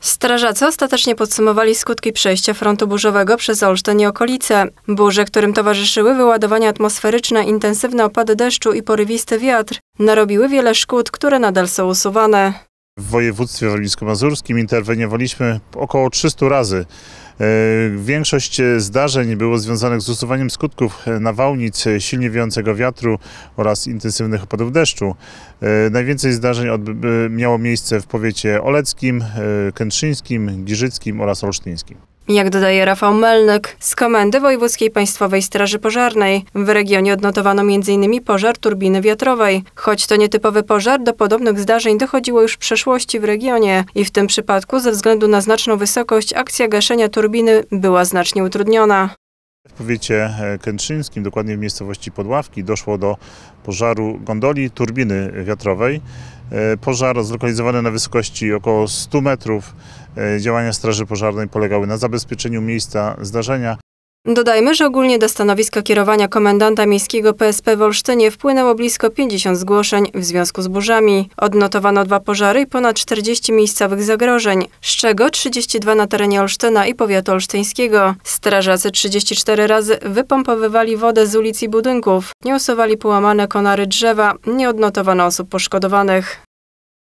Strażacy ostatecznie podsumowali skutki przejścia frontu burzowego przez Olsztyn i okolice. Burze, którym towarzyszyły wyładowania atmosferyczne, intensywne opady deszczu i porywisty wiatr, narobiły wiele szkód, które nadal są usuwane. W województwie warmińsko-mazurskim interweniowaliśmy około 300 razy E, większość e, zdarzeń było związanych z usuwaniem skutków e, nawałnic, silnie wiejącego wiatru oraz intensywnych opadów deszczu. Najwięcej zdarzeń miało miejsce w powiecie oleckim, kętrzyńskim, giżyckim oraz olsztyńskim. Jak dodaje Rafał Melnyk z Komendy Wojewódzkiej Państwowej Straży Pożarnej, w regionie odnotowano m.in. pożar turbiny wiatrowej. Choć to nietypowy pożar, do podobnych zdarzeń dochodziło już w przeszłości w regionie i w tym przypadku ze względu na znaczną wysokość akcja gaszenia turbiny była znacznie utrudniona. W powiecie e, kętrzyńskim, dokładnie w miejscowości Podławki, doszło do pożaru gondoli turbiny wiatrowej. E, pożar zlokalizowany na wysokości około 100 metrów. E, działania Straży Pożarnej polegały na zabezpieczeniu miejsca zdarzenia. Dodajmy, że ogólnie do stanowiska kierowania komendanta miejskiego PSP w Olsztynie wpłynęło blisko 50 zgłoszeń w związku z burzami. Odnotowano dwa pożary i ponad 40 miejscowych zagrożeń, z czego 32 na terenie Olsztyna i powiatu olsztyńskiego. Strażacy 34 razy wypompowywali wodę z ulic i budynków, nie usuwali połamane konary drzewa, nie odnotowano osób poszkodowanych.